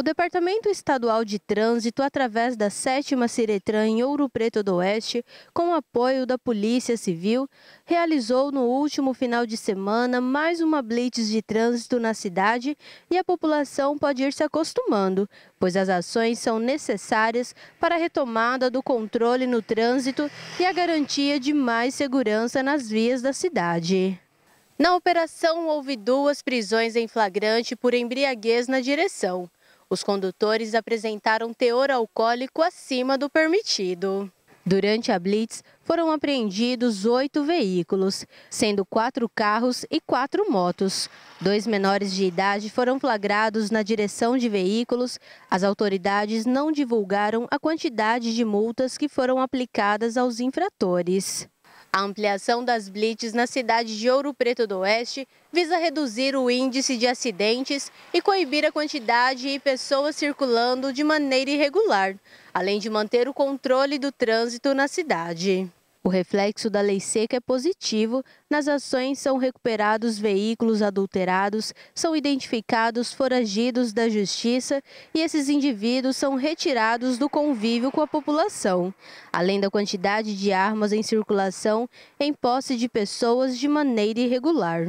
O Departamento Estadual de Trânsito, através da 7 Ciretran em Ouro Preto do Oeste, com apoio da Polícia Civil, realizou no último final de semana mais uma blitz de trânsito na cidade e a população pode ir se acostumando, pois as ações são necessárias para a retomada do controle no trânsito e a garantia de mais segurança nas vias da cidade. Na operação, houve duas prisões em flagrante por embriaguez na direção. Os condutores apresentaram teor alcoólico acima do permitido. Durante a blitz, foram apreendidos oito veículos, sendo quatro carros e quatro motos. Dois menores de idade foram flagrados na direção de veículos. As autoridades não divulgaram a quantidade de multas que foram aplicadas aos infratores. A ampliação das blitz na cidade de Ouro Preto do Oeste visa reduzir o índice de acidentes e coibir a quantidade de pessoas circulando de maneira irregular, além de manter o controle do trânsito na cidade. O reflexo da lei seca é positivo. Nas ações são recuperados veículos adulterados, são identificados foragidos da justiça e esses indivíduos são retirados do convívio com a população. Além da quantidade de armas em circulação em posse de pessoas de maneira irregular.